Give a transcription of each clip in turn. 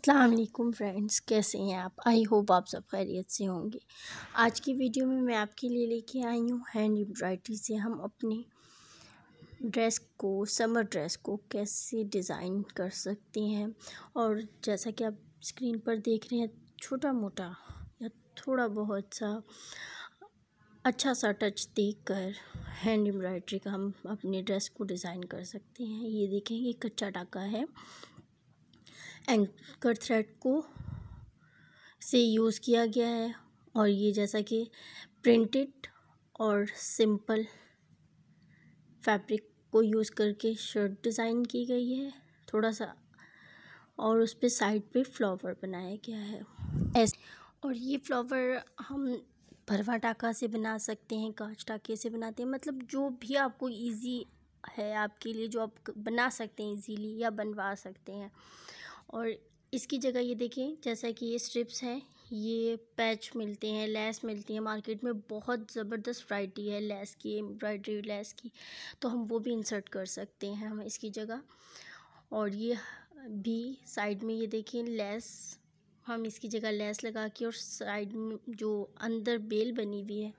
अस्सलाम वालेकुम फ्रेंड्स कैसे हैं आप आई होप आप सब खैरियत से होंगे आज की वीडियो में मैं आपके लिए लेके आई हूँ हैंड एम्ब्रॉयडरी से हम अपने ड्रेस को समर ड्रेस को कैसे डिज़ाइन कर सकते हैं और जैसा कि आप स्क्रीन पर देख रहे हैं छोटा मोटा या थोड़ा बहुत सा अच्छा सा टच देकर हैंड एम्ब्रॉयडरी का हम अपने ड्रेस को डिज़ाइन कर सकते हैं ये देखें ये कच्चा टाका है एंकर थ्रेड को से यूज़ किया गया है और ये जैसा कि प्रिंटेड और सिंपल फैब्रिक को यूज़ करके शर्ट डिज़ाइन की गई है थोड़ा सा और उस पर साइड पे फ्लावर बनाया गया है ऐसे और ये फ्लावर हम भरवा टाका से बना सकते हैं कांच टाके से बनाते हैं मतलब जो भी आपको इजी है आपके लिए जो आप बना सकते हैं इजीली या बनवा सकते हैं और इसकी जगह ये देखें जैसा कि ये स्ट्रिप्स हैं ये पैच मिलते हैं लेस मिलती है मार्केट में बहुत ज़बरदस्त वाइटी है लेस की एम्ब्रॉयडरी लेस की तो हम वो भी इंसर्ट कर सकते हैं हम इसकी जगह और ये भी साइड में ये देखें लेस हम इसकी जगह लैस लगा के और साइड में जो अंदर बेल बनी हुई है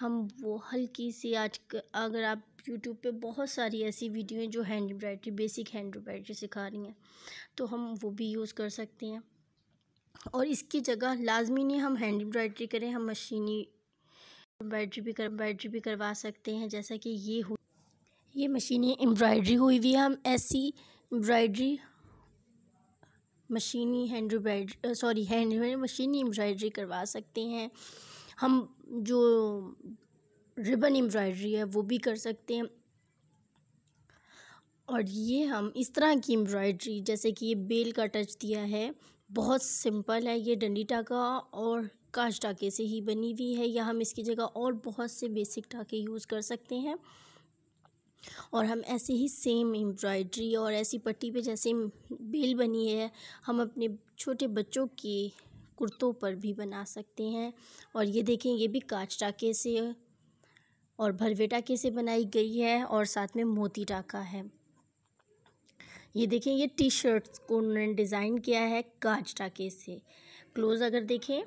हम वो हल्की सी आज अगर आप यूट्यूब पे बहुत सारी ऐसी वीडियो हैं जो hand embroidery basic hand embroidery सिखा रही हैं तो हम वो भी यूज़ कर सकते हैं और इसकी जगह लाजमी नहीं हम हैंड एम्ब्रायड्री करें हम मशीनी एम्ब्रॉयडरी भी कर भी करवा सकते हैं जैसा कि ये हुई ये मशीनी एम्ब्रायड्री हुई हुई है हम ऐसी एम्ब्रॉयडरी मशीनी हैंड एम्ब्रॉयडरी सॉरी हैंड मशीनी एम्ब्रायड्री करवा सकते हैं हम जो रिबन एम्ब्रॉयडरी है वो भी कर सकते हैं और ये हम इस तरह की एम्ब्रॉयडरी जैसे कि ये बेल का टच दिया है बहुत सिंपल है ये डंडी टाका और काश टाके से ही बनी हुई है या हम इसकी जगह और बहुत से बेसिक टाके यूज़ कर सकते हैं और हम ऐसे ही सेम एम्ब्रॉयडरी और ऐसी पट्टी पे जैसे बेल बनी है हम अपने छोटे बच्चों की कुर्तों पर भी बना सकते हैं और ये देखें ये भी कांच टाके से और भरवे टाके से बनाई गई है और साथ में मोती टाका है ये देखें ये टी शर्ट्स को उन्होंने डिज़ाइन किया है काज टाके से क्लोज अगर देखें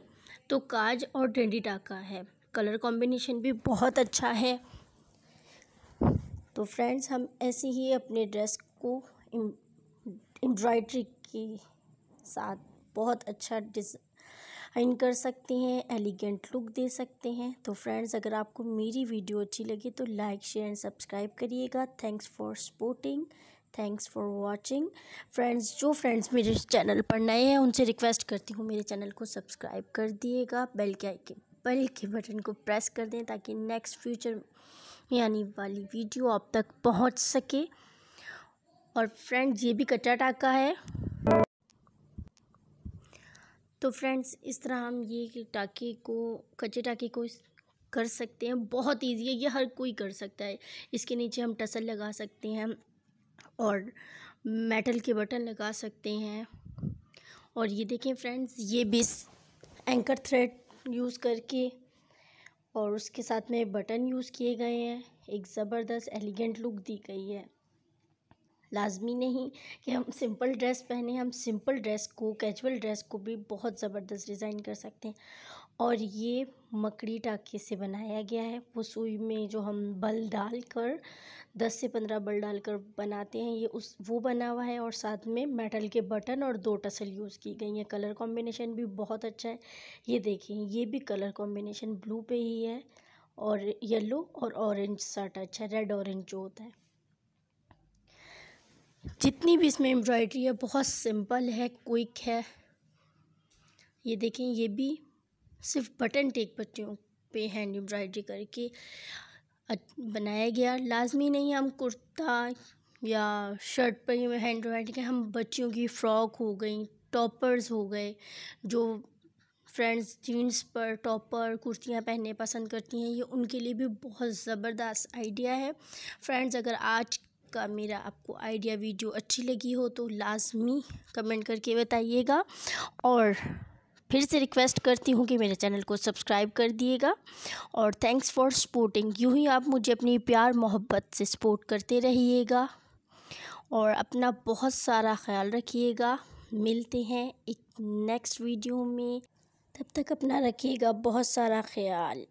तो काज और डेंडी टाका है कलर कॉम्बिनेशन भी बहुत अच्छा है तो फ्रेंड्स हम ऐसे ही अपने ड्रेस को एम्ब्रॉयड्री के साथ बहुत अच्छा डिज़ अर्न कर सकते हैं एलिगेंट लुक दे सकते हैं तो फ्रेंड्स अगर आपको मेरी वीडियो अच्छी लगी तो लाइक शेयर एंड सब्सक्राइब करिएगा thanks for supporting thanks for watching friends जो फ्रेंड्स मेरे चैनल पर नए हैं उनसे रिक्वेस्ट करती हूँ मेरे चैनल को सब्सक्राइब कर दिएगा बेल के आइकन बेल के बटन को प्रेस कर दें ताकि नेक्स्ट फ्यूचर यानी वाली वीडियो आप तक पहुँच सके और फ्रेंड्स ये भी कटाटा टाका है तो फ्रेंड्स इस तरह हम ये टाके को कच्चे टाके को कर सकते हैं बहुत इजी है ये हर कोई कर सकता है इसके नीचे हम टसल लगा सकते हैं और मेटल के बटन लगा सकते हैं और ये देखें फ्रेंड्स ये बिस एंकर थ्रेड यूज़ करके और उसके साथ में बटन यूज़ किए गए हैं एक ज़बरदस्त एलिगेंट लुक दी गई है लाज़मी नहीं कि हम सिंपल ड्रेस पहने हम सिंपल ड्रेस को कैजुअल ड्रेस को भी बहुत ज़बरदस्त डिज़ाइन कर सकते हैं और ये मकड़ी टाके से बनाया गया है वो सुई में जो हम बल डाल कर दस से पंद्रह बल डाल कर बनाते हैं ये उस वो बना हुआ है और साथ में मेटल के बटन और दो टसल यूज़ की गई हैं कलर कॉम्बिनेशन भी बहुत अच्छा है ये देखिए ये भी कलर कॉम्बिनेशन ब्लू पे ही है और येलो और ऑरेंज सा टच है रेड ऑरेंज जो होता है जितनी भी इसमें एम्ब्रॉयडरी है बहुत सिंपल है क्विक है ये देखें ये भी सिर्फ बटन टेक पट्टियों पे हैंड एम्ब्रॉयडरी करके बनाया गया लाजमी नहीं हम कुर्ता या शर्ट पर ही हैंड एम्ब्रॉयडरी के हम बच्चियों की फ़्रॉक हो गई टॉपर्स हो गए जो फ्रेंड्स जीन्स पर टॉपर कुर्तियाँ पहनने पसंद करती हैं ये उनके लिए भी बहुत ज़बरदस्त आइडिया है फ्रेंड्स अगर आज का मेरा आपको आइडिया वीडियो अच्छी लगी हो तो लाजमी कमेंट करके बताइएगा और फिर से रिक्वेस्ट करती हूँ कि मेरे चैनल को सब्सक्राइब कर दिएगा और थैंक्स फॉर सपोर्टिंग यूँ ही आप मुझे अपनी प्यार मोहब्बत से सपोर्ट करते रहिएगा और अपना बहुत सारा ख्याल रखिएगा मिलते हैं एक नेक्स्ट वीडियो में तब तक अपना रखिएगा बहुत सारा ख्याल